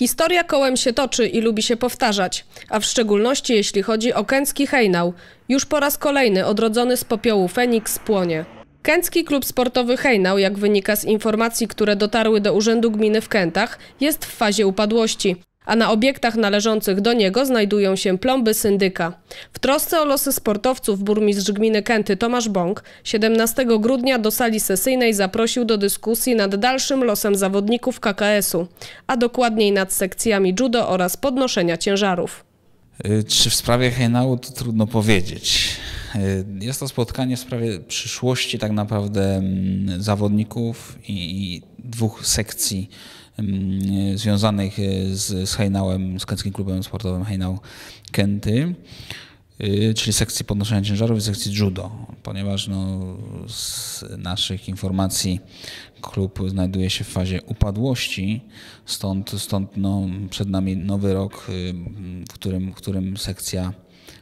Historia kołem się toczy i lubi się powtarzać, a w szczególności jeśli chodzi o kęcki hejnał. Już po raz kolejny odrodzony z popiołu Feniks płonie. Kęcki Klub Sportowy Hejnał, jak wynika z informacji, które dotarły do Urzędu Gminy w Kętach, jest w fazie upadłości a na obiektach należących do niego znajdują się plomby syndyka. W trosce o losy sportowców burmistrz gminy Kęty Tomasz Bąk 17 grudnia do sali sesyjnej zaprosił do dyskusji nad dalszym losem zawodników KKS-u, a dokładniej nad sekcjami judo oraz podnoszenia ciężarów. Y, czy w sprawie Henału to trudno powiedzieć. Y, jest to spotkanie w sprawie przyszłości tak naprawdę mm, zawodników i dwóch sekcji związanych e, z, z Hejnałem, z Kęckim Klubem Sportowym Hejnał Kęty, y, czyli sekcji podnoszenia ciężarów i sekcji judo, ponieważ no, z naszych informacji klub znajduje się w fazie upadłości, stąd, stąd no, przed nami nowy rok, y, w którym, w którym sekcja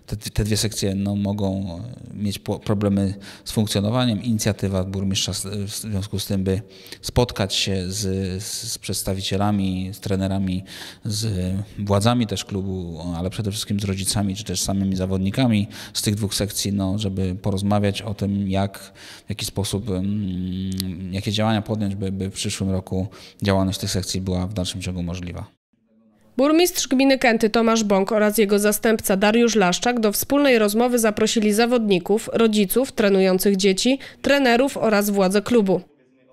te, te dwie sekcje no, mogą e, mieć problemy z funkcjonowaniem. Inicjatywa burmistrza e, w związku z tym, by spotkać się z, z przedstawicielami, z trenerami, z władzami też klubu, ale przede wszystkim z rodzicami czy też samymi zawodnikami z tych dwóch sekcji, no, żeby porozmawiać o tym, jak, w jaki sposób, mm, jakie działania podjąć, by, by w przyszłym roku działalność tych sekcji była w dalszym ciągu możliwa. Burmistrz gminy Kęty Tomasz Bąk oraz jego zastępca Dariusz Laszczak do wspólnej rozmowy zaprosili zawodników, rodziców trenujących dzieci, trenerów oraz władze klubu.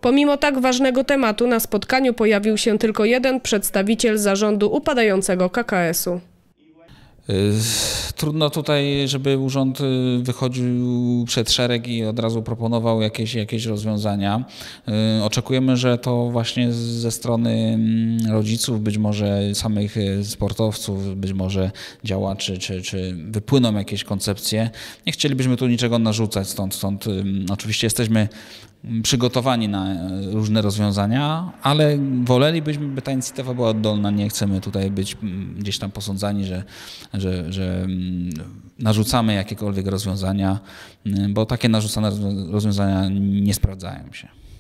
Pomimo tak ważnego tematu na spotkaniu pojawił się tylko jeden przedstawiciel zarządu upadającego KKS-u. Trudno tutaj, żeby urząd y, wychodził przed szereg i od razu proponował jakieś, jakieś rozwiązania. Y, oczekujemy, że to właśnie ze strony mm, rodziców, być może samych y, sportowców, być może działaczy, czy, czy wypłyną jakieś koncepcje. Nie chcielibyśmy tu niczego narzucać, stąd, stąd oczywiście jesteśmy przygotowani na e, różne rozwiązania, ale wolelibyśmy, by ta inicjatywa była oddolna. Nie chcemy tutaj być mm, gdzieś tam posądzani, że, że, że mm, narzucamy jakiekolwiek rozwiązania, mm, bo takie narzucane rozwiązania nie sprawdzają się.